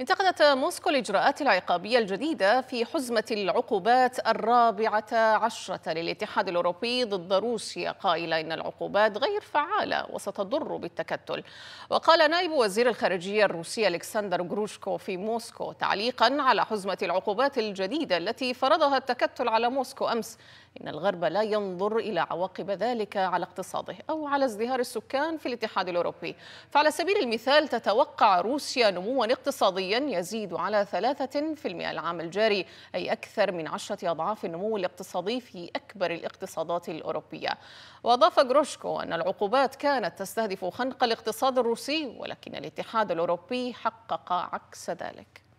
انتقدت موسكو الإجراءات العقابية الجديدة في حزمة العقوبات الرابعة عشرة للاتحاد الأوروبي ضد روسيا قائلة إن العقوبات غير فعالة وستضر بالتكتل وقال نائب وزير الخارجية الروسي ألكسندر غروشكو في موسكو تعليقا على حزمة العقوبات الجديدة التي فرضها التكتل على موسكو أمس إن الغرب لا ينظر إلى عواقب ذلك على اقتصاده أو على ازدهار السكان في الاتحاد الأوروبي فعلى سبيل المثال تتوقع روسيا نموا اقتصاديا سنويا يزيد على 3% العام الجاري أي أكثر من عشرة أضعاف النمو الاقتصادي في أكبر الاقتصادات الأوروبية وأضاف جروشكو أن العقوبات كانت تستهدف خنق الاقتصاد الروسي ولكن الاتحاد الأوروبي حقق عكس ذلك